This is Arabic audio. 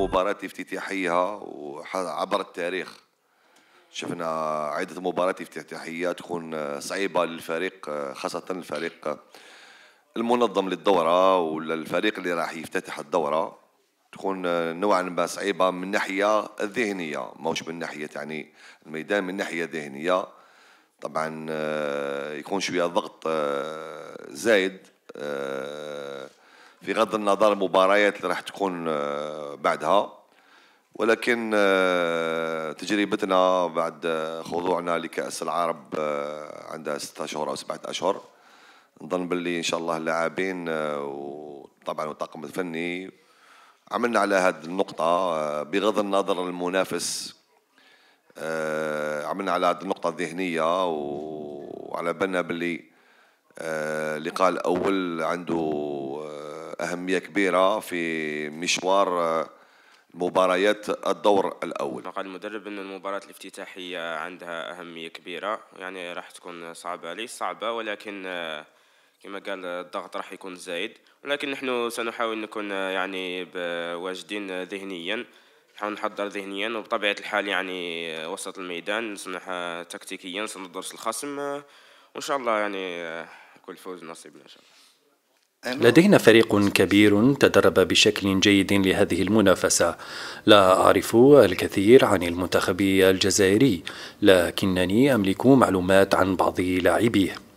مباراة افتتاحية عبر التاريخ شفنا عدة مباريات افتتاحية تكون صعيبة للفريق خاصة الفريق المنظم للدورة ولا الفريق اللي راح يفتتح الدورة تكون نوعا ما صعيبة من ناحية الذهنية ماهوش من ناحية يعني الميدان من ناحية ذهنية طبعا آه، يكون شوية ضغط آه، زايد آه، في غض النظر المباريات اللي راح تكون آه، بعدها ولكن آه، تجربتنا بعد آه، خضوعنا لكأس العرب عندها ستة أشهر أو سبعة أشهر نظن باللي إن شاء الله اللاعبين وطبعا والطاقم الفني عملنا على هذه النقطة بغض النظر المنافس عملنا على هذه النقطة الذهنية وعلى بالنا باللي اللقاء الأول عنده أهمية كبيرة في مشوار آه، مباريات الدور الأول قال المدرب أن المباراة الافتتاحية عندها أهمية كبيرة يعني راح تكون صعبة ليس صعبة ولكن آه، كما قال الضغط راح يكون زايد ولكن نحن سنحاول نكون آه، يعني واجدين ذهنيا نحاول نحضر ذهنيا وبطبيعة الحال يعني وسط الميدان نصنح تكتيكيا سندرس الخصم وإن شاء الله يعني كل فوز نصيبنا إن شاء الله أيوة. لدينا فريق كبير تدرب بشكل جيد لهذه المنافسة. لا أعرف الكثير عن المنتخب الجزائري، لكنني أملك معلومات عن بعض لاعبيه.